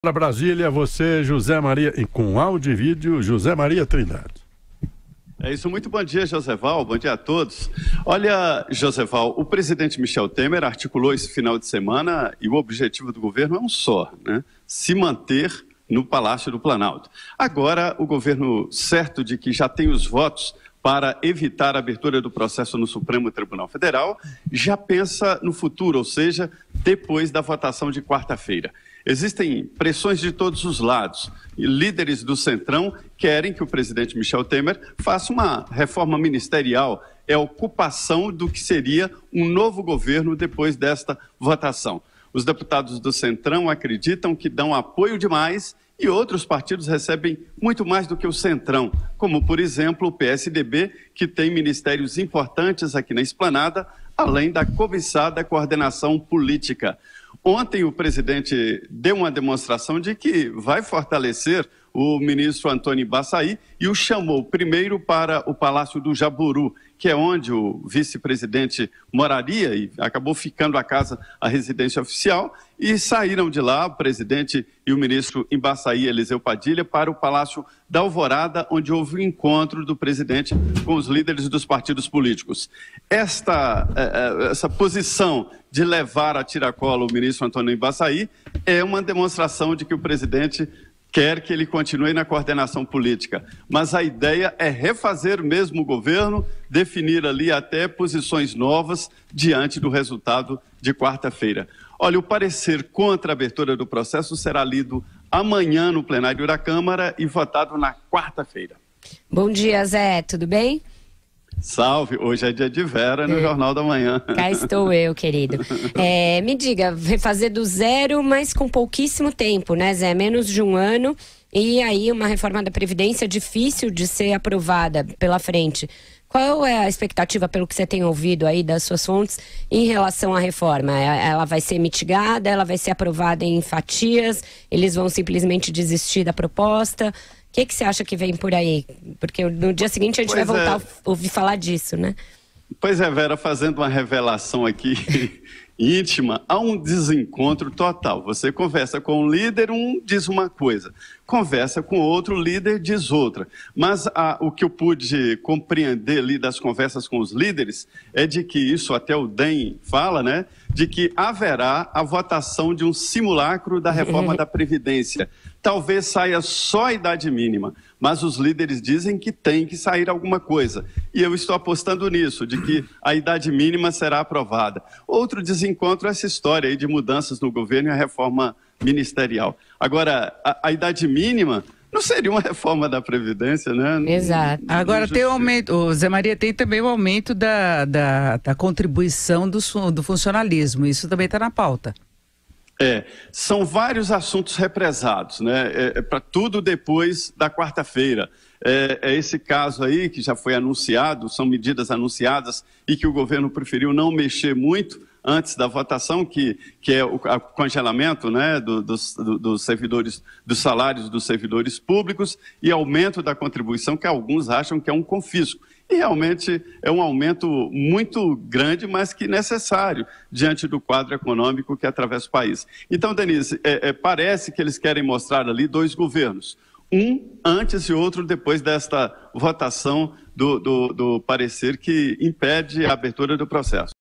Para Brasília, você, José Maria, e com áudio e vídeo, José Maria Trindade. É isso, muito bom dia, Joseval, bom dia a todos. Olha, Joseval, o presidente Michel Temer articulou esse final de semana e o objetivo do governo é um só, né? Se manter no Palácio do Planalto. Agora, o governo certo de que já tem os votos para evitar a abertura do processo no Supremo Tribunal Federal, já pensa no futuro, ou seja, depois da votação de quarta-feira. Existem pressões de todos os lados. Líderes do Centrão querem que o presidente Michel Temer faça uma reforma ministerial. É ocupação do que seria um novo governo depois desta votação. Os deputados do Centrão acreditam que dão apoio demais e outros partidos recebem muito mais do que o Centrão, como, por exemplo, o PSDB, que tem ministérios importantes aqui na esplanada, além da cobiçada coordenação política. Ontem o presidente deu uma demonstração de que vai fortalecer o ministro Antônio Bassaí e o chamou primeiro para o Palácio do Jaburu, que é onde o vice-presidente moraria e acabou ficando a casa, a residência oficial, e saíram de lá o presidente e o ministro Embaçaí Eliseu Padilha para o Palácio da Alvorada, onde houve o um encontro do presidente com os líderes dos partidos políticos. Esta eh, eh, essa posição de levar a tiracola o ministro Antônio Embaçaí é uma demonstração de que o presidente quer que ele continue na coordenação política. Mas a ideia é refazer mesmo o governo, definir ali até posições novas diante do resultado de quarta-feira. Olha, o parecer contra a abertura do processo será lido amanhã no plenário da Câmara e votado na quarta-feira. Bom dia, Zé. Tudo bem? Salve, hoje é dia de Vera no é. Jornal da Manhã. Cá estou eu, querido. É, me diga, refazer do zero, mas com pouquíssimo tempo, né, Zé? Menos de um ano. E aí, uma reforma da Previdência difícil de ser aprovada pela frente. Qual é a expectativa, pelo que você tem ouvido aí das suas fontes, em relação à reforma? É, ela vai ser mitigada? Ela vai ser aprovada em fatias? Eles vão simplesmente desistir da proposta? O que, que você acha que vem por aí? Porque no dia seguinte a gente pois vai é. voltar é. a ouvir falar disso, né? Pois é, Vera, fazendo uma revelação aqui íntima, há um desencontro total. Você conversa com um líder, um diz uma coisa, conversa com outro líder, diz outra. Mas o que eu pude compreender ali das conversas com os líderes é de que isso até o DEM fala, né? De que haverá a votação de um simulacro da reforma da Previdência talvez saia só a idade mínima, mas os líderes dizem que tem que sair alguma coisa. E eu estou apostando nisso, de que a idade mínima será aprovada. Outro desencontro é essa história aí de mudanças no governo e a reforma ministerial. Agora, a, a idade mínima não seria uma reforma da Previdência, né? Exato. Não, não Agora tem o aumento, o Zé Maria, tem também o aumento da, da, da contribuição do, do funcionalismo. Isso também está na pauta. É, são vários assuntos represados, né? É, é Para tudo depois da quarta-feira. É, é, esse caso aí que já foi anunciado, são medidas anunciadas e que o governo preferiu não mexer muito antes da votação, que, que é o congelamento né, do, dos, dos servidores, dos salários dos servidores públicos e aumento da contribuição, que alguns acham que é um confisco. E realmente é um aumento muito grande, mas que necessário diante do quadro econômico que atravessa o país. Então, Denise, é, é, parece que eles querem mostrar ali dois governos. Um antes e outro depois desta votação do, do, do parecer que impede a abertura do processo.